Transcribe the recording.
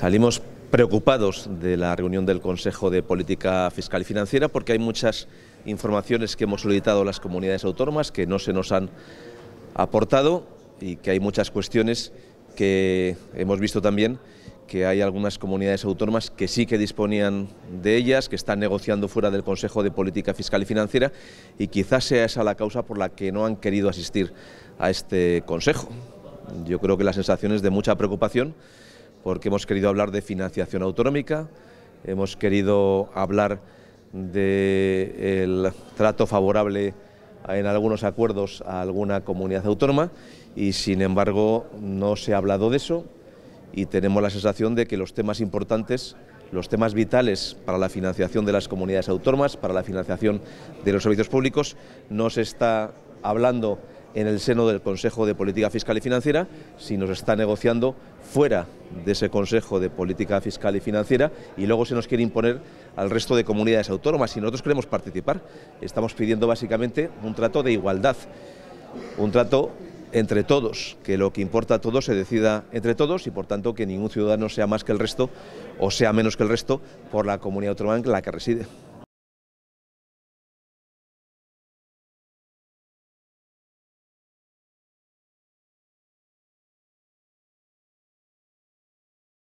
Salimos preocupados de la reunión del Consejo de Política Fiscal y Financiera porque hay muchas informaciones que hemos solicitado las comunidades autónomas que no se nos han aportado y que hay muchas cuestiones que hemos visto también que hay algunas comunidades autónomas que sí que disponían de ellas, que están negociando fuera del Consejo de Política Fiscal y Financiera y quizás sea esa la causa por la que no han querido asistir a este Consejo. Yo creo que la sensación es de mucha preocupación porque hemos querido hablar de financiación autonómica, hemos querido hablar del trato favorable en algunos acuerdos a alguna comunidad autónoma y sin embargo no se ha hablado de eso y tenemos la sensación de que los temas importantes, los temas vitales para la financiación de las comunidades autónomas, para la financiación de los servicios públicos, no se está hablando en el seno del Consejo de Política Fiscal y Financiera, si nos está negociando fuera de ese Consejo de Política Fiscal y Financiera y luego se nos quiere imponer al resto de comunidades autónomas. Si nosotros queremos participar, estamos pidiendo básicamente un trato de igualdad, un trato entre todos, que lo que importa a todos se decida entre todos y por tanto que ningún ciudadano sea más que el resto o sea menos que el resto por la comunidad autónoma en la que reside.